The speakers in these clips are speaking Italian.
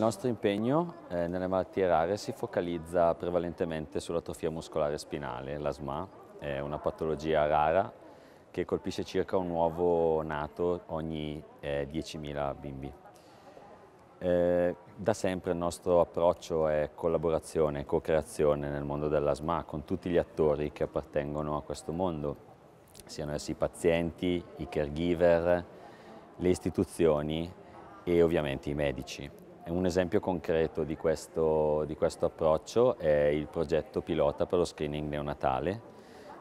nostro impegno eh, nelle malattie rare si focalizza prevalentemente sull'atrofia muscolare spinale, l'asma, è una patologia rara che colpisce circa un uovo nato ogni eh, 10.000 bimbi. Eh, da sempre il nostro approccio è collaborazione, co-creazione nel mondo dell'asma con tutti gli attori che appartengono a questo mondo, siano essi i pazienti, i caregiver, le istituzioni e ovviamente i medici. Un esempio concreto di questo, di questo approccio è il progetto pilota per lo screening neonatale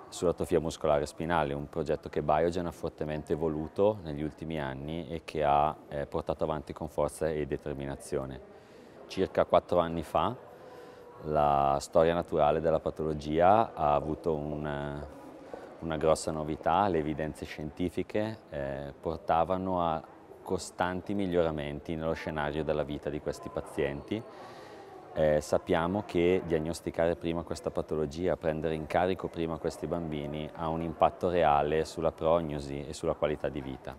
sull'atrofia muscolare spinale, un progetto che Biogen ha fortemente voluto negli ultimi anni e che ha eh, portato avanti con forza e determinazione. Circa quattro anni fa la storia naturale della patologia ha avuto un, una grossa novità, le evidenze scientifiche eh, portavano a costanti miglioramenti nello scenario della vita di questi pazienti. Eh, sappiamo che diagnosticare prima questa patologia, prendere in carico prima questi bambini ha un impatto reale sulla prognosi e sulla qualità di vita.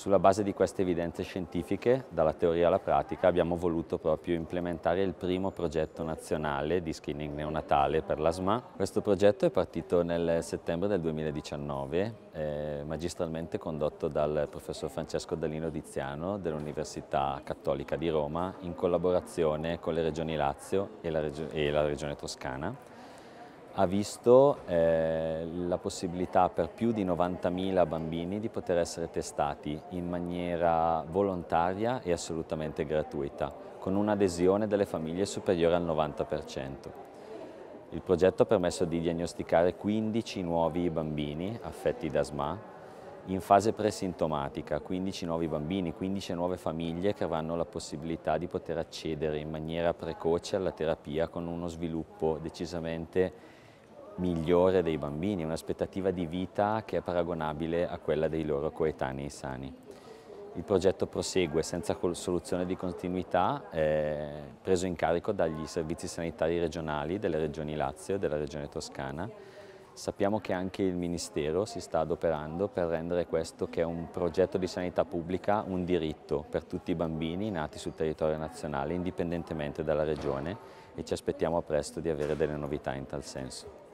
Sulla base di queste evidenze scientifiche, dalla teoria alla pratica, abbiamo voluto proprio implementare il primo progetto nazionale di screening neonatale per l'asma. Questo progetto è partito nel settembre del 2019, eh, magistralmente condotto dal professor Francesco Dallino Diziano dell'Università Cattolica di Roma in collaborazione con le regioni Lazio e la, regio e la regione Toscana ha visto eh, la possibilità per più di 90.000 bambini di poter essere testati in maniera volontaria e assolutamente gratuita, con un'adesione delle famiglie superiore al 90%. Il progetto ha permesso di diagnosticare 15 nuovi bambini affetti da SMA in fase presintomatica, 15 nuovi bambini, 15 nuove famiglie che avranno la possibilità di poter accedere in maniera precoce alla terapia con uno sviluppo decisamente migliore dei bambini, un'aspettativa di vita che è paragonabile a quella dei loro coetanei sani. Il progetto prosegue senza soluzione di continuità, eh, preso in carico dagli servizi sanitari regionali delle regioni Lazio e della regione Toscana. Sappiamo che anche il Ministero si sta adoperando per rendere questo che è un progetto di sanità pubblica un diritto per tutti i bambini nati sul territorio nazionale indipendentemente dalla regione e ci aspettiamo presto di avere delle novità in tal senso.